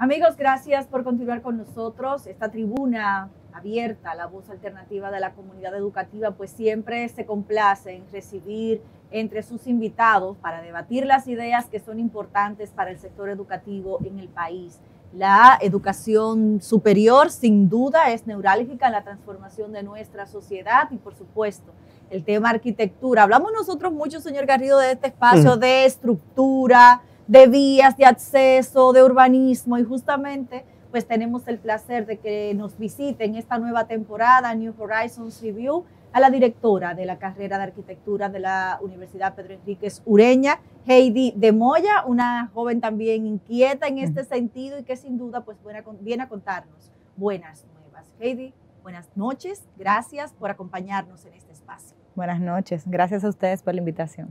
Amigos, gracias por continuar con nosotros. Esta tribuna abierta, la voz alternativa de la comunidad educativa, pues siempre se complace en recibir entre sus invitados para debatir las ideas que son importantes para el sector educativo en el país. La educación superior sin duda es neurálgica en la transformación de nuestra sociedad y por supuesto el tema arquitectura. Hablamos nosotros mucho, señor Garrido, de este espacio mm. de estructura, de vías de acceso, de urbanismo y justamente pues tenemos el placer de que nos visite en esta nueva temporada New Horizons Review a la directora de la carrera de arquitectura de la Universidad Pedro Enríquez Ureña, Heidi de Moya, una joven también inquieta en este sentido y que sin duda pues viene a contarnos buenas nuevas. Heidi, buenas noches, gracias por acompañarnos en este espacio. Buenas noches, gracias a ustedes por la invitación.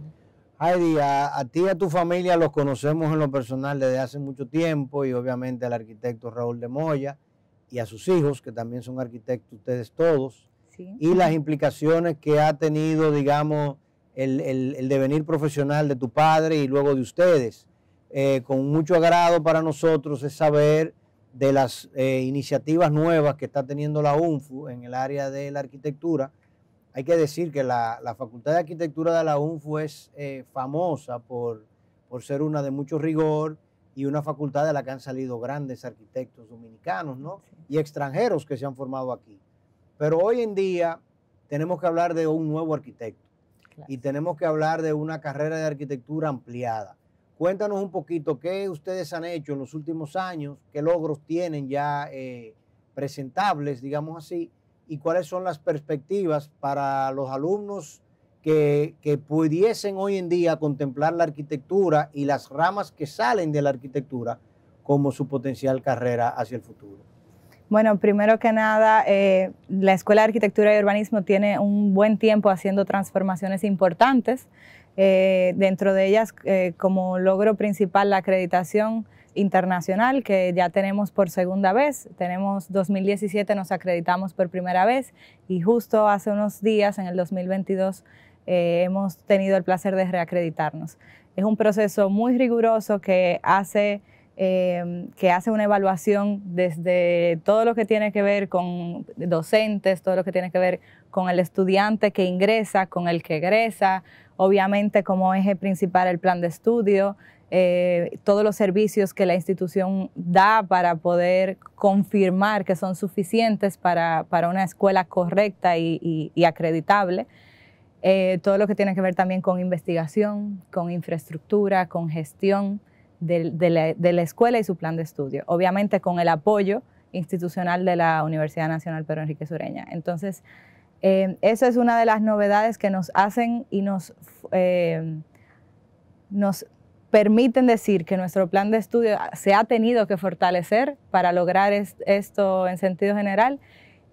Heidi, a, ti y a tu familia los conocemos en lo personal desde hace mucho tiempo y obviamente al arquitecto Raúl de Moya y a sus hijos, que también son arquitectos ustedes todos, y las implicaciones que ha tenido, digamos, el, devenir profesional de tu padre y luego de ustedes. Eh, con mucho agrado para nosotros es saber de las eh, iniciativas nuevas que está teniendo la UNFU en el área de la arquitectura, hay que decir que la, Facultad de Arquitectura de la UNFU es eh, famosa por, ser una de mucho rigor y una facultad de la que han salido grandes arquitectos dominicanos ¿no? y extranjeros que se han formado aquí. Pero hoy en día tenemos que hablar de un nuevo arquitecto y tenemos que hablar de una carrera de arquitectura ampliada. Cuéntanos un poquito qué ustedes han hecho en los últimos años, qué logros tienen ya eh, presentables, digamos así, y cuáles son las perspectivas para los alumnos que, pudiesen hoy en día contemplar la arquitectura y las ramas que salen de la arquitectura como su potencial carrera hacia el futuro? Bueno, primero que nada, eh, la Escuela de Arquitectura y Urbanismo tiene un buen tiempo haciendo transformaciones importantes. Eh, dentro de ellas, eh, como logro principal, la acreditación internacional que ya tenemos por segunda vez. Tenemos 2017 nos acreditamos por primera vez y justo hace unos días, en el 2022, eh, hemos tenido el placer de reacreditarnos. Es un proceso muy riguroso que hace, em, que hace una evaluación desde todo lo que tiene que ver con docentes, todo lo que tiene que ver con el estudiante que ingresa, con el que egresa, obviamente como eje principal el plan de estudio, eh, todos los servicios que la institución da para poder confirmar que son suficientes para, una escuela correcta y, acreditable. Eh, todo lo que tiene que ver también con investigación, con infraestructura, con gestión de, la, escuela y su plan de estudio. Obviamente con el apoyo institucional de la Universidad Nacional Pedro Enrique Sureña. Entonces, eh, esa es una de las novedades que nos hacen y nos, nos permiten decir que nuestro plan de estudio se ha tenido que fortalecer para lograr esto en sentido general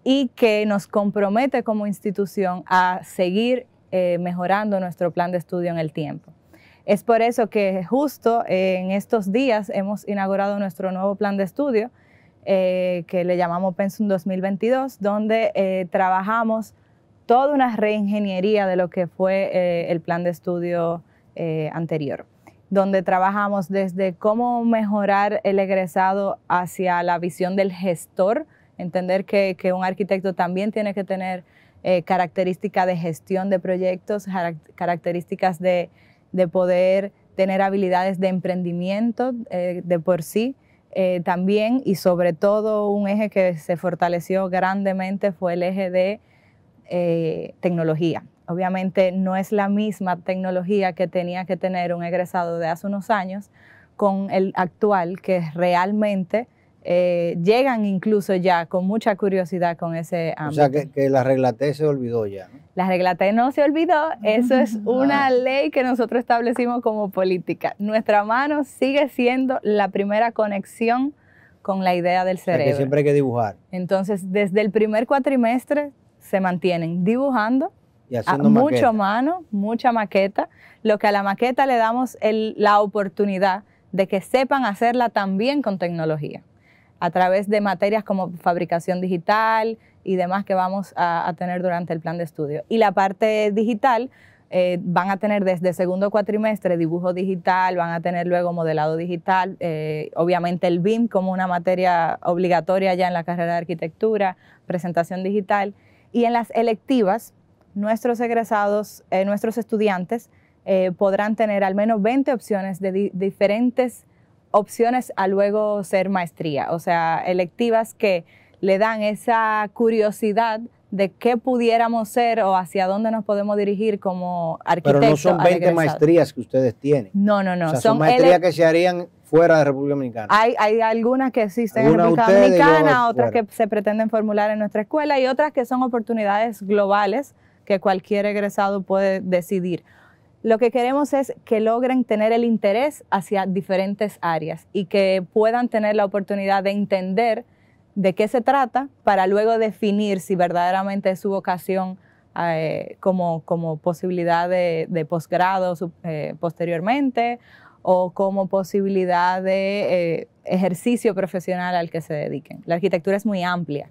y que nos compromete como institución a seguir eh, mejorando nuestro plan de estudio en el tiempo. Es por eso que justo en estos días hemos inaugurado nuestro nuevo plan de estudio, eh, que le llamamos Pensum 2022, donde eh, trabajamos toda una reingeniería de lo que fue el plan de estudio anterior donde trabajamos desde cómo mejorar el egresado hacia la visión del gestor, entender que, un arquitecto también tiene que tener eh, características de gestión de proyectos, características de, poder tener habilidades de emprendimiento eh, de por sí. Eh, también y sobre todo un eje que se fortaleció grandemente fue el eje de tecnología. Obviamente no es la misma tecnología que tenía que tener un egresado de hace unos años con el actual, que realmente eh, llegan incluso ya con mucha curiosidad con ese ámbito. O sea, que, la regla se olvidó ya. La regla no se olvidó, eso es una ah. ley que nosotros establecimos como política. Nuestra mano sigue siendo la primera conexión con la idea del cerebro. que siempre hay que dibujar. Entonces, desde el primer cuatrimestre se mantienen dibujando Ah, mucho mano, mucha maqueta. Lo que a la maqueta le damos la oportunidad de que sepan hacerla también con tecnología, a través de materias como fabricación digital y demás que vamos a, tener durante el plan de estudio. Y la parte digital, eh, van a tener desde segundo cuatrimestre dibujo digital, van a tener luego modelado digital, eh, obviamente el BIM como una materia obligatoria ya en la carrera de arquitectura, presentación digital. Y en las electivas nuestros egresados, eh, nuestros estudiantes eh, podrán tener al menos 20 opciones de diferentes opciones a luego ser maestría, o sea, electivas que le dan esa curiosidad de qué pudiéramos ser o hacia dónde nos podemos dirigir como arquitectos. Pero no son 20 maestrías que ustedes tienen. No, no, no. son, maestrías que se harían fuera de República Dominicana. Hay, hay algunas que existen en República Dominicana, otras que se pretenden formular en nuestra escuela y otras que son oportunidades globales que cualquier egresado puede decidir. Lo que queremos es que logren tener el interés hacia diferentes áreas y que puedan tener la oportunidad de entender de qué se trata para luego definir si verdaderamente es su vocación eh, como, posibilidad de, posgrado eh, posteriormente o como posibilidad de eh, ejercicio profesional al que se dediquen. La arquitectura es muy amplia.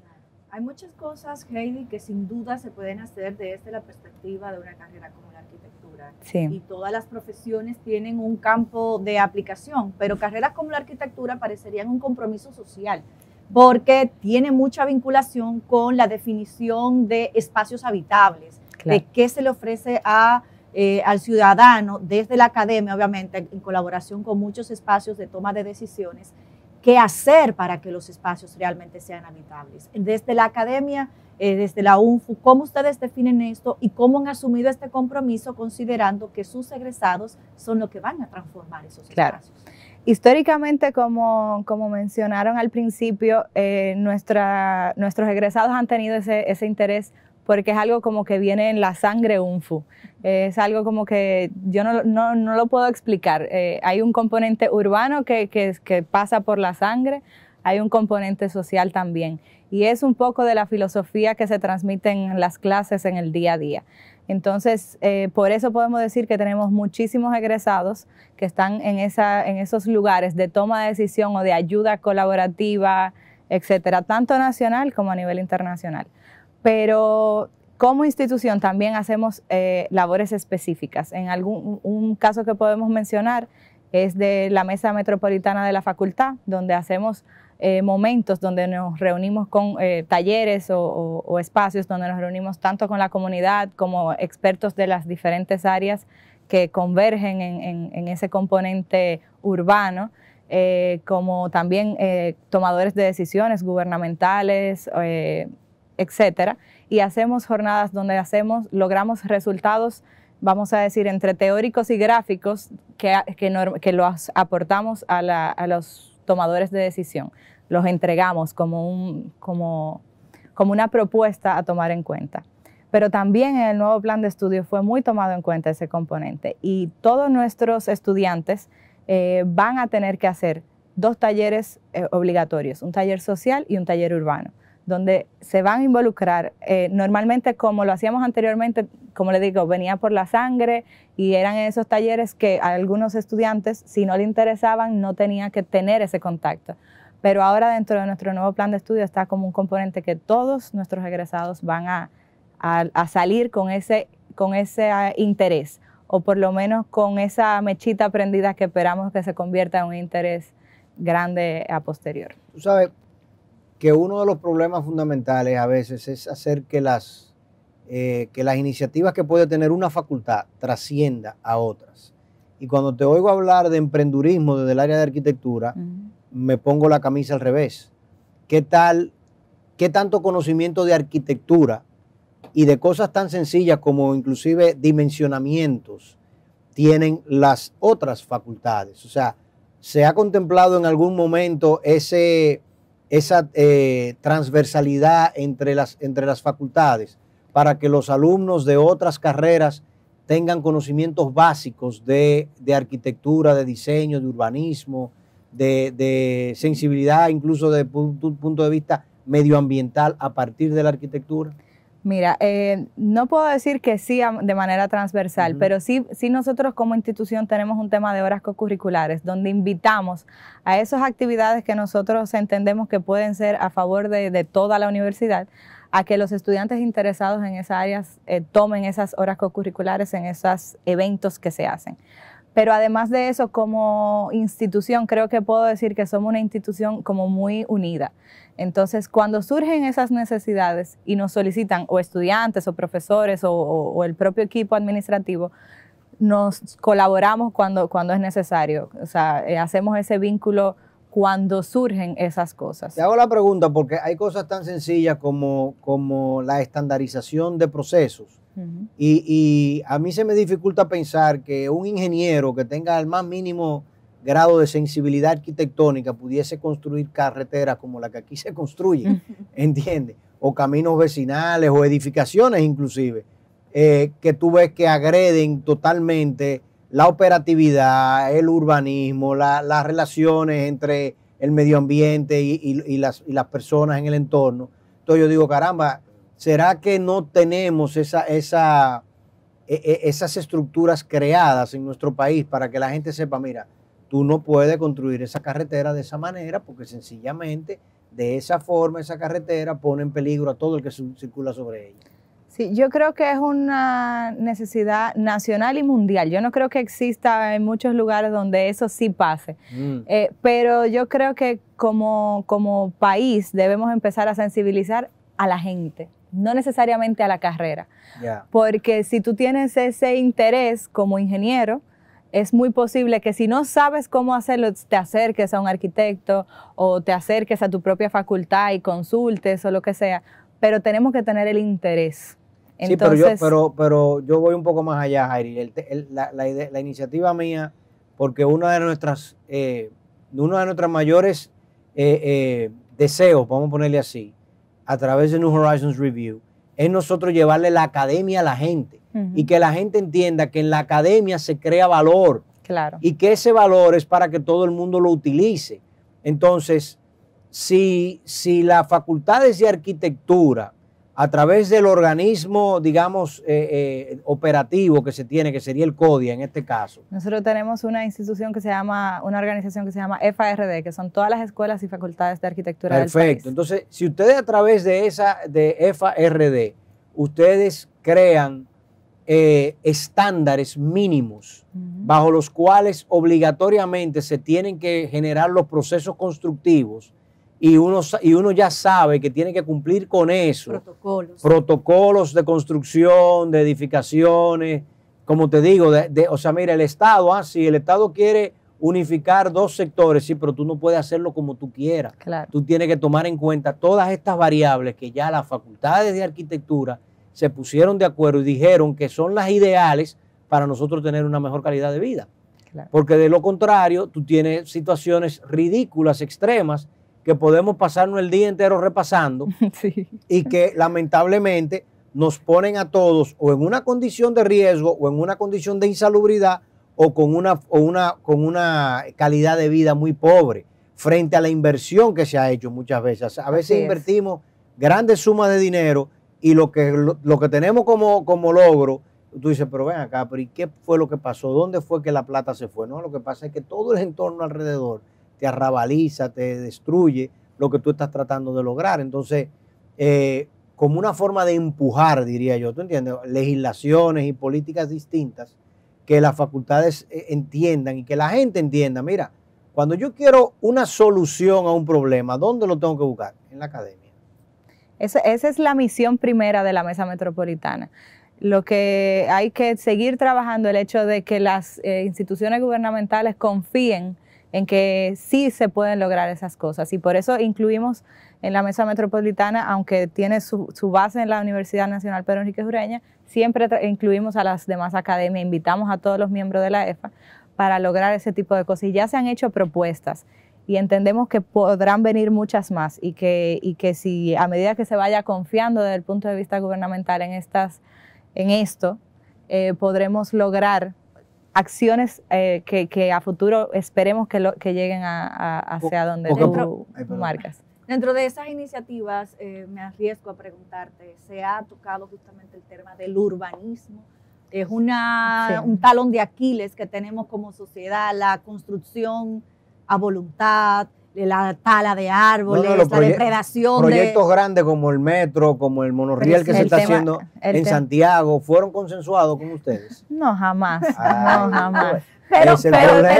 Hay muchas cosas, Heidi, que sin duda se pueden hacer desde la perspectiva de una carrera como la arquitectura. Sí. Y todas las profesiones tienen un campo de aplicación, pero carreras como la arquitectura parecerían un compromiso social porque tiene mucha vinculación con la definición de espacios habitables, de qué se le ofrece eh, al ciudadano desde la academia, obviamente, en colaboración con muchos espacios de toma de decisiones qué hacer para que los espacios realmente sean habitables. Desde la academia, eh, desde la UNFU, ¿cómo ustedes definen esto y cómo han asumido este compromiso considerando que sus egresados son los que van a transformar esos espacios? Históricamente, como, mencionaron al principio, eh, nuestros egresados han tenido ese, ese interés porque es algo como que viene en la sangre UNFU. Es algo como que yo no, no, no lo puedo explicar. Eh, hay un componente urbano que, que, pasa por la sangre, hay un componente social también. Y es un poco de la filosofía que se transmite en las clases en el día a día. Entonces, eh, por eso podemos decir que tenemos muchísimos egresados que están en, esa, en esos lugares de toma de decisión o de ayuda colaborativa, etcétera, tanto nacional como a nivel internacional. Pero como institución también hacemos eh, labores específicas. En algún caso que podemos mencionar es de la mesa metropolitana de la facultad, donde hacemos eh, momentos donde nos reunimos con eh, talleres o, espacios donde nos reunimos tanto con la comunidad como expertos de las diferentes áreas que convergen en, ese componente urbano. como también tomadores de decisiones gubernamentales, etcétera, y hacemos jornadas donde hacemos, logramos resultados, vamos a decir, entre teóricos y gráficos que, los aportamos a, los tomadores de decisión. Los entregamos como, una propuesta a tomar en cuenta. Pero también en el nuevo plan de estudio fue muy tomado en cuenta ese componente y todos nuestros estudiantes eh, van a tener que hacer dos talleres eh, obligatorios, un taller social y un taller urbano donde se van a involucrar. Eh, normalmente, como lo hacíamos anteriormente, como le digo, venía por la sangre y eran esos talleres que algunos estudiantes, si no le interesaban, no tenían que tener ese contacto. Pero ahora dentro de nuestro nuevo plan de estudio está como un componente que todos nuestros egresados van a, salir con ese, con ese ah, interés o por lo menos con esa mechita prendida que esperamos que se convierta en un interés grande a posterior. Tú sabes, que uno de los problemas fundamentales a veces es hacer que las, eh, que las iniciativas que puede tener una facultad trascienda a otras. Y cuando te oigo hablar de emprendurismo desde el área de arquitectura, me pongo la camisa al revés. ¿Qué tal, qué tanto conocimiento de arquitectura y de cosas tan sencillas como inclusive dimensionamientos tienen las otras facultades? O sea, ¿se ha contemplado en algún momento ese esa eh, transversalidad entre las, entre las facultades para que los alumnos de otras carreras tengan conocimientos básicos de, arquitectura, de diseño, de urbanismo, de, de sensibilidad, incluso desde un punto de vista medioambiental a partir de la arquitectura? Mira, eh, no puedo decir que sí de manera transversal, pero sí, nosotros como institución tenemos un tema de horas cocurriculares, curriculares donde invitamos a esas actividades que nosotros entendemos que pueden ser a favor de, toda la universidad, a que los estudiantes interesados en esas áreas eh, tomen esas horas cocurriculares curriculares en esos eventos que se hacen. Pero además de eso, como institución, creo que puedo decir que somos una institución como muy unida. Entonces, cuando surgen esas necesidades y nos solicitan o estudiantes o profesores o, el propio equipo administrativo, nos colaboramos cuando, cuando es necesario. O sea, eh, hacemos ese vínculo cuando surgen esas cosas. Te hago la pregunta porque hay cosas tan sencillas como, como la estandarización de procesos. y, y, a mí se me dificulta pensar que un ingeniero que tenga el más mínimo grado de sensibilidad arquitectónica pudiese construir carreteras como la que aquí se construye, ¿entiendes? O caminos vecinales o edificaciones inclusive, eh, que tú ves que agreden totalmente la operatividad, el urbanismo, las relaciones entre el medio ambiente y, las, personas en el entorno. Entonces yo digo, caramba, ¿será que no tenemos e, e, esas estructuras creadas en nuestro país para que la gente sepa, mira, Tú no puedes construir esa carretera de esa manera porque sencillamente de esa forma esa carretera pone en peligro a todo el que circula sobre ella. Sí, yo creo que es una necesidad nacional y mundial. Yo no creo que exista en muchos lugares donde eso sí pase. Mm. Eh, pero yo creo que como, como país debemos empezar a sensibilizar a la gente, no necesariamente a la carrera. Porque si tú tienes ese interés como ingeniero, es muy posible que si no sabes cómo hacerlo, te acerques a un arquitecto o te acerques a tu propia facultad y consultes o lo que sea, pero tenemos que tener el interés. Entonces, sí, pero yo, pero, pero yo voy un poco más allá, Jairi. la, iniciativa mía, porque uno de nuestras, eh, uno de nuestros mayores eh, eh, deseos, vamos a ponerle así, a través de New Horizons Review, es nosotros llevarle la academia a la gente y que la gente entienda que en la academia se crea valor claro. y que ese valor es para que todo el mundo lo utilice. Entonces, si, si las facultades de arquitectura a través del organismo, digamos, eh, eh, operativo que se tiene, que sería el CODIA en este caso. Nosotros tenemos una institución que se llama, una organización que se llama FRD, que son todas las escuelas y facultades de arquitectura del país. Entonces, si ustedes a través de esa, de FARD, ustedes crean eh, estándares mínimos bajo los cuales obligatoriamente se tienen que generar los procesos constructivos y uno, y uno ya sabe que tiene que cumplir con eso. Protocolos. Protocolos de construcción, de edificaciones, como te digo, o sea, mira, el Estado, así, ah, si el Estado quiere unificar dos sectores, sí, pero tú no puedes hacerlo como tú quieras. Tú tienes que tomar en cuenta todas estas variables que ya las facultades de arquitectura se pusieron de acuerdo y dijeron que son las ideales para nosotros tener una mejor calidad de vida. Claro. Porque de lo contrario, tú tienes situaciones ridículas, extremas, que podemos pasarnos el día entero repasando y que lamentablemente nos ponen a todos o en una condición de riesgo o en una condición de insalubridad o con una, una, con una calidad de vida muy pobre frente a la inversión que se ha hecho muchas veces. A veces invertimos grandes sumas de dinero y lo que, que tenemos como, como logro, tú dices, pero ven acá, pero ¿y qué fue lo que pasó? ¿Dónde fue que la plata se fue? No, lo que pasa es que todo el entorno alrededor te arrabaliza, te destruye lo que tú estás tratando de lograr. Entonces, eh, como una forma de empujar, diría yo, ¿tú entiendes? Legislaciones y políticas distintas que las facultades eh, entiendan y que la gente entienda, mira, cuando yo quiero una solución a un problema, ¿dónde lo tengo que buscar? En la academia. Esa, es la misión primera de la Mesa Metropolitana. Lo que hay que seguir trabajando, el hecho de que las eh, instituciones gubernamentales confíen en que sí se pueden lograr esas cosas. Y por eso incluimos en la mesa metropolitana, aunque tiene su, base en la Universidad Nacional Pedro Enrique Jureña, siempre incluimos a las demás academias, invitamos a todos los miembros de la EFA para lograr ese tipo de cosas. Y ya se han hecho propuestas y entendemos que podrán venir muchas más y que, que si a medida que se vaya confiando desde el punto de vista gubernamental en, estas, en esto, eh, podremos lograr acciones eh, que, a futuro esperemos que, que lleguen hacia donde tú marcas. Dentro de esas iniciativas, eh, me arriesgo a preguntarte, se ha tocado justamente el tema del urbanismo. Es una, un talón de Aquiles que tenemos como sociedad, la construcción a voluntad, la tala de árboles, la depredación. Proyectos grandes como el metro, como el monorriel que se está haciendo en Santiago, ¿fueron consensuados con ustedes? No, jamás. Ah, no, jamás pero,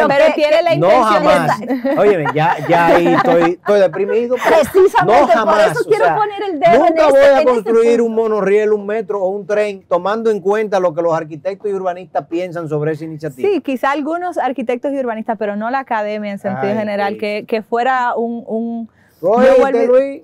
pero, tiene la intención. No jamás. Oye, ya, ya ahí estoy, estoy deprimido. Precisamente no jamás. por eso quiero o sea, poner el dedo Nunca este, voy a este construir un monorriel, un metro o un tren tomando en cuenta lo que los arquitectos y urbanistas piensan sobre esa iniciativa. Sí, quizá algunos arquitectos y urbanistas, pero no la academia en sentido general, que, que, fuera un... un Roy, Luis,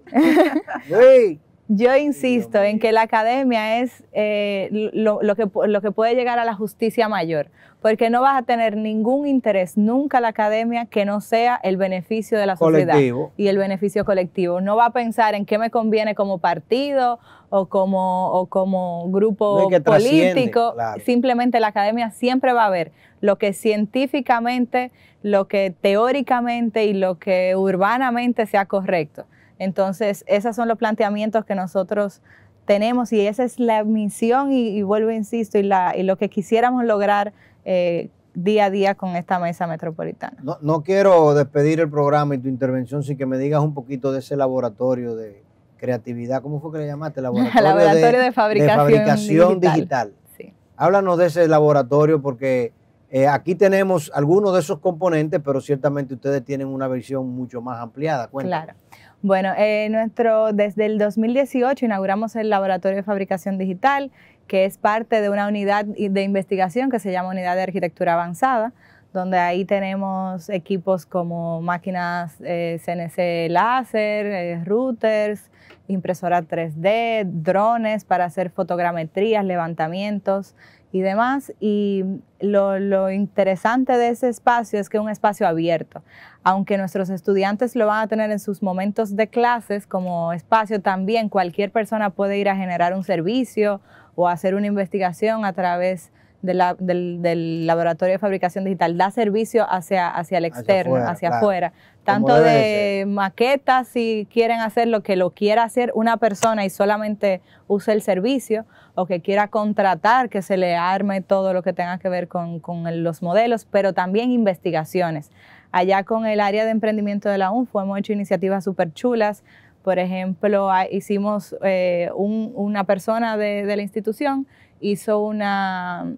Luis, Yo insisto en que la academia es eh, lo, que, lo, que, puede llegar a la justicia mayor, porque no vas a tener ningún interés nunca la academia que no sea el beneficio de la sociedad y el beneficio colectivo. No va a pensar en qué me conviene como partido o como, como grupo político. Simplemente la academia siempre va a ver lo que científicamente, lo que teóricamente y lo que urbanamente sea correcto. Entonces, esos son los planteamientos que nosotros tenemos y esa es la misión y, y vuelvo, e insisto, y, y, lo que quisiéramos lograr eh, día a día con esta mesa metropolitana. No, quiero despedir el programa y tu intervención sin que me digas un poquito de ese laboratorio de creatividad, ¿cómo fue que le llamaste? Laboratorio, laboratorio de, fabricación digital. Sí. Háblanos de ese laboratorio porque eh, aquí tenemos algunos de esos componentes, pero ciertamente ustedes tienen una versión mucho más ampliada. Claro. Bueno, eh, nuestro, desde el 2018 inauguramos el Laboratorio de Fabricación Digital, que es parte de una unidad de investigación que se llama Unidad de Arquitectura Avanzada, donde ahí tenemos equipos como máquinas CNC eh, láser, eh, routers, impresora 3D, drones para hacer fotogrametrías, levantamientos, y demás. Y lo, interesante de ese espacio es que es un espacio abierto. Aunque nuestros estudiantes lo van a tener en sus momentos de clases como espacio, también cualquier persona puede ir a generar un servicio o hacer una investigación a través del, laboratorio de fabricación digital. Da servicio hacia, hacia el externo, hacia afuera tanto de maquetas, si quieren hacer lo que lo quiera hacer una persona y solamente use el servicio, o que quiera contratar, que se le arme todo lo que tenga que ver con, los modelos, pero también investigaciones. Allá con el área de emprendimiento de la UNFO hemos hecho iniciativas súper chulas. Por ejemplo, ah, hicimos eh, una persona de, de la institución hizo una,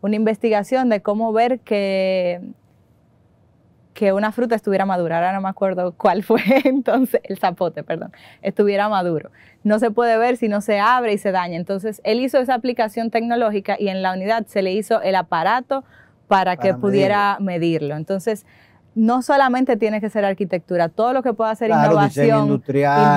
una investigación de cómo ver que que una fruta estuviera madura, ahora no me acuerdo cuál fue entonces, el zapote, perdón, estuviera maduro. No se puede ver si no se abre y se daña. Entonces, él hizo esa aplicación tecnológica y en la unidad se le hizo el aparato para, que pudiera medirlo. Entonces, no solamente tiene que ser arquitectura, todo lo que pueda ser innovación,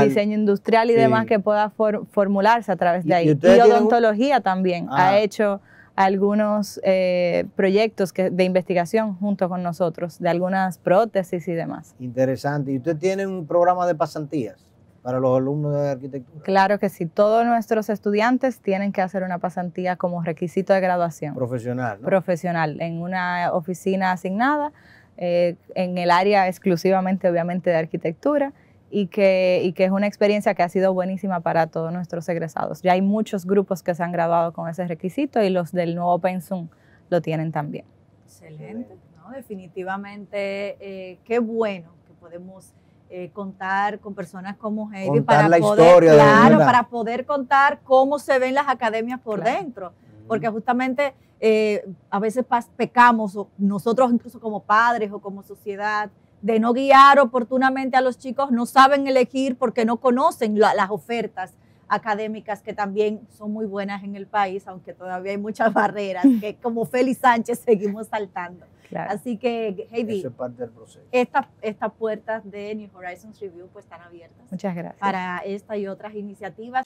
diseño industrial, y demás que pueda formularse a través de ahí. Y, odontología también ha ah. hecho algunos eh, proyectos que, de investigación junto con nosotros, de algunas prótesis y demás. Interesante. ¿Y usted tiene un programa de pasantías? para los alumnos de arquitectura? Claro que sí. Todos nuestros estudiantes tienen que hacer una pasantía como requisito de graduación. Profesional. Profesional, en una oficina asignada, eh, en el área exclusivamente, obviamente, de arquitectura y que, que es una experiencia que ha sido buenísima para todos nuestros egresados. Ya hay muchos grupos que se han graduado con ese requisito y los del nuevo Pensum lo tienen también. Excelente, no, definitivamente eh, qué bueno que podemos eh, contar con personas como Heidi para poder, para poder contar cómo se ven las academias por dentro, mm. porque justamente eh, a veces pecamos nosotros incluso como padres o como sociedad de no guiar oportunamente a los chicos, no saben elegir porque no conocen las ofertas académicas que también son muy buenas en el país, aunque todavía hay muchas barreras mm. que como Félix Sánchez seguimos saltando. Así que, Heidi, Estas, puertas de New Horizons Review pues están abiertas. Muchas gracias. Para esta y otras iniciativas.